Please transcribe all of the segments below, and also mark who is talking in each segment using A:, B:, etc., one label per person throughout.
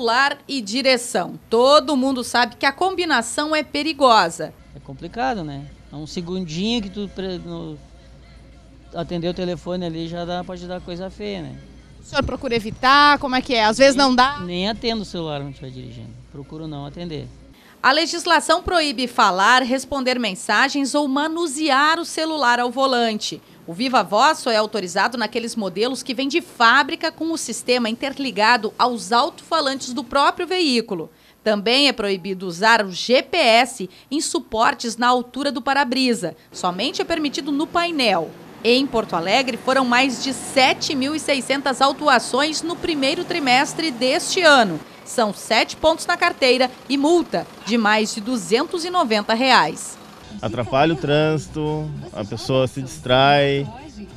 A: celular e direção. Todo mundo sabe que a combinação é perigosa. É complicado, né? É um segundinho que tu no, atender o telefone ali já dá, pode dar coisa feia, né? O senhor procura evitar? Como é que é? Às vezes nem, não dá? Nem atendo o celular quando estiver dirigindo. Procuro não atender. A legislação proíbe falar, responder mensagens ou manusear o celular ao volante. O Viva Voz só é autorizado naqueles modelos que vêm de fábrica com o sistema interligado aos alto-falantes do próprio veículo. Também é proibido usar o GPS em suportes na altura do para-brisa. Somente é permitido no painel. Em Porto Alegre, foram mais de 7.600 autuações no primeiro trimestre deste ano. São sete pontos na carteira e multa de mais de 290 reais.
B: Atrapalha o trânsito, a pessoa se distrai,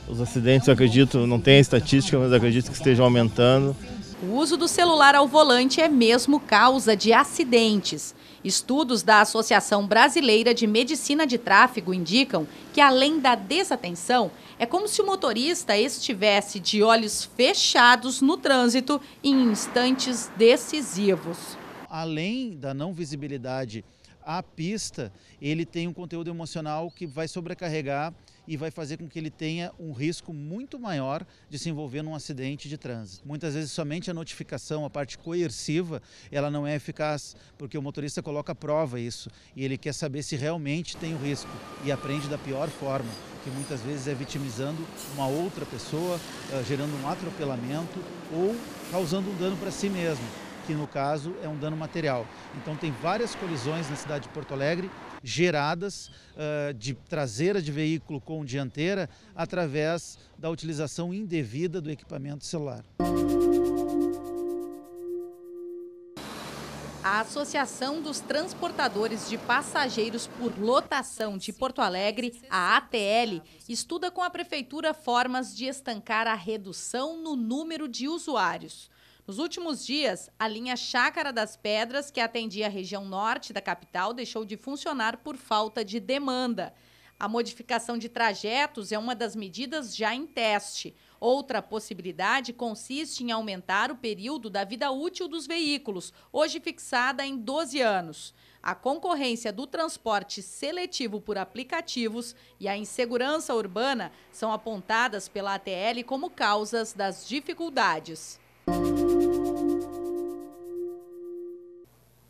B: os acidentes, eu acredito, não tem estatística, mas acredito que estejam aumentando.
A: O uso do celular ao volante é mesmo causa de acidentes. Estudos da Associação Brasileira de Medicina de Tráfego indicam que, além da desatenção, é como se o motorista estivesse de olhos fechados no trânsito em instantes decisivos. Além da não visibilidade a pista ele tem um conteúdo emocional que vai sobrecarregar e vai fazer com que ele tenha um risco muito maior de se envolver num acidente de trânsito. Muitas vezes somente a notificação, a parte coerciva, ela não é eficaz, porque o motorista coloca à prova isso e ele quer saber se realmente tem o risco e aprende da pior forma, que muitas vezes é vitimizando uma outra pessoa, eh, gerando um atropelamento ou causando um dano para si mesmo que no caso é um dano material. Então tem várias colisões na cidade de Porto Alegre geradas uh, de traseira de veículo com dianteira através da utilização indevida do equipamento celular. A Associação dos Transportadores de Passageiros por Lotação de Porto Alegre, a ATL, estuda com a Prefeitura formas de estancar a redução no número de usuários. Nos últimos dias, a linha Chácara das Pedras, que atendia a região norte da capital, deixou de funcionar por falta de demanda. A modificação de trajetos é uma das medidas já em teste. Outra possibilidade consiste em aumentar o período da vida útil dos veículos, hoje fixada em 12 anos. A concorrência do transporte seletivo por aplicativos e a insegurança urbana são apontadas pela ATL como causas das dificuldades.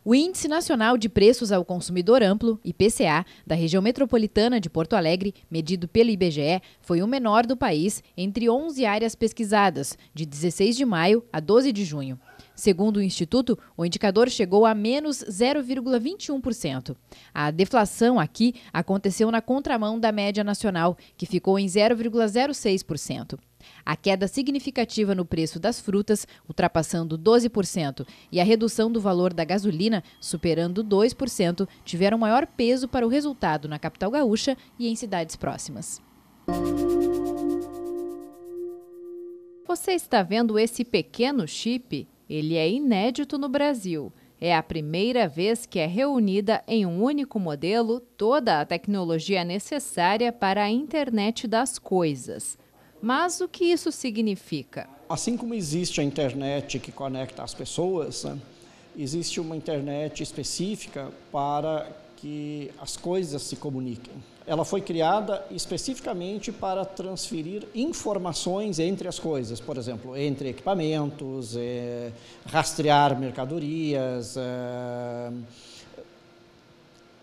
C: O Índice Nacional de Preços ao Consumidor Amplo, IPCA, da região metropolitana de Porto Alegre, medido pelo IBGE, foi o menor do país entre 11 áreas pesquisadas, de 16 de maio a 12 de junho. Segundo o Instituto, o indicador chegou a menos 0,21%. A deflação aqui aconteceu na contramão da média nacional, que ficou em 0,06%. A queda significativa no preço das frutas, ultrapassando 12%, e a redução do valor da gasolina, superando 2%, tiveram maior peso para o resultado na capital gaúcha e em cidades próximas. Você está vendo esse pequeno chip? Ele é inédito no Brasil. É a primeira vez que é reunida em um único modelo toda a tecnologia necessária para a internet das coisas. Mas o que isso significa? Assim como existe a internet que conecta as pessoas, né, existe uma internet específica para que as coisas se comuniquem ela foi criada especificamente para transferir informações entre as coisas, por exemplo, entre equipamentos, eh, rastrear mercadorias, eh,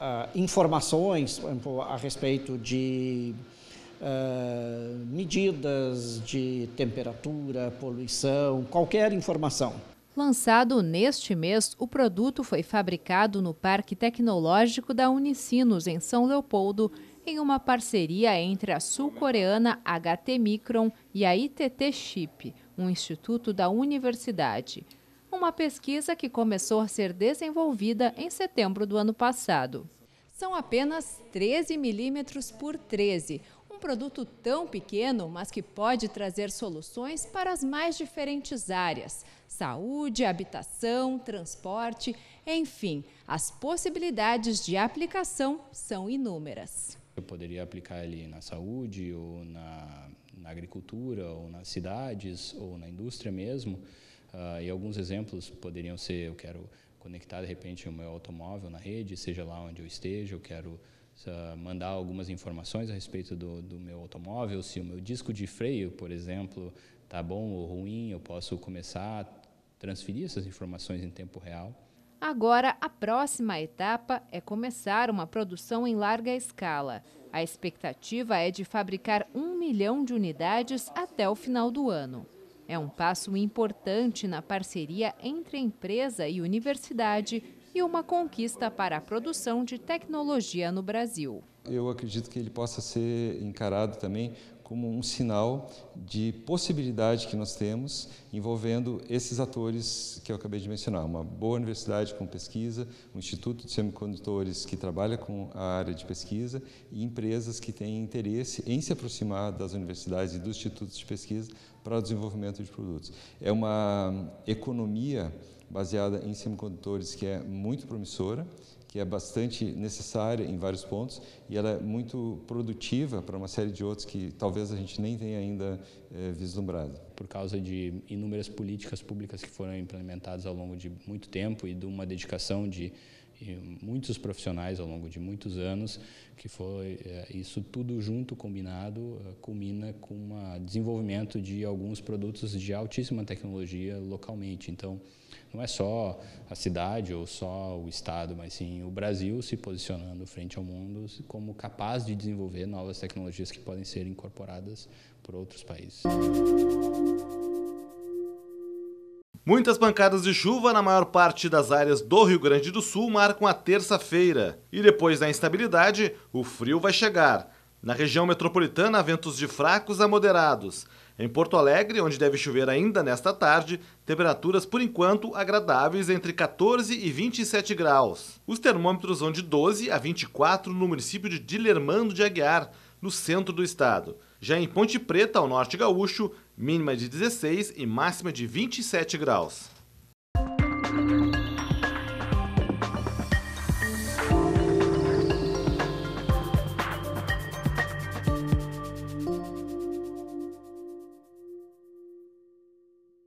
C: ah, informações por exemplo, a respeito de eh, medidas de temperatura, poluição, qualquer informação. Lançado neste mês, o produto foi fabricado no Parque Tecnológico da Unicinos, em São Leopoldo, em uma parceria entre a sul-coreana HT Micron e a ITT Chip, um instituto da universidade. Uma pesquisa que começou a ser desenvolvida em setembro do ano passado. São apenas 13 milímetros por 13, produto tão pequeno, mas que pode trazer soluções para as mais diferentes áreas: saúde, habitação, transporte, enfim, as possibilidades de aplicação são inúmeras.
B: Eu poderia aplicar ele na saúde, ou na, na agricultura, ou nas cidades, ou na indústria mesmo. Uh, e alguns exemplos poderiam ser: eu quero conectar de repente o meu automóvel na rede, seja lá onde eu esteja, eu quero mandar algumas informações a respeito do, do meu automóvel, se o meu disco de freio, por exemplo, está bom ou ruim, eu posso começar a transferir essas informações em tempo real.
C: Agora, a próxima etapa é começar uma produção em larga escala. A expectativa é de fabricar um milhão de unidades até o final do ano. É um passo importante na parceria entre a empresa e universidade e uma conquista para a produção de tecnologia no Brasil
B: eu acredito que ele possa ser encarado também como um sinal de possibilidade que nós temos envolvendo esses atores que eu acabei de mencionar. Uma boa universidade com pesquisa, um instituto de semicondutores que trabalha com a área de pesquisa e empresas que têm interesse em se aproximar das universidades e dos institutos de pesquisa para o desenvolvimento de produtos. É uma economia baseada em semicondutores que é muito promissora que é bastante necessária em vários pontos e ela é muito produtiva para uma série de outros que talvez a gente nem tenha ainda é, vislumbrado. Por causa de inúmeras políticas públicas que foram implementadas ao longo de muito tempo e de uma dedicação de e muitos profissionais ao longo de muitos anos, que foi é, isso tudo junto combinado é, culmina com um desenvolvimento de alguns produtos de altíssima tecnologia localmente. Então, não é só a cidade ou só o estado, mas sim o Brasil se posicionando frente ao mundo como capaz de desenvolver novas tecnologias que podem ser incorporadas por outros países. Muitas pancadas de chuva na maior parte das áreas do Rio
C: Grande do Sul marcam a terça-feira. E depois da instabilidade, o frio vai chegar. Na região metropolitana, ventos de fracos a moderados. Em Porto Alegre, onde deve chover ainda nesta tarde, temperaturas por enquanto agradáveis entre 14 e 27 graus. Os termômetros vão de 12 a 24 no município de Dilermando de Aguiar, no centro do estado. Já em Ponte Preta, ao norte gaúcho, mínima de 16 e máxima de 27 graus.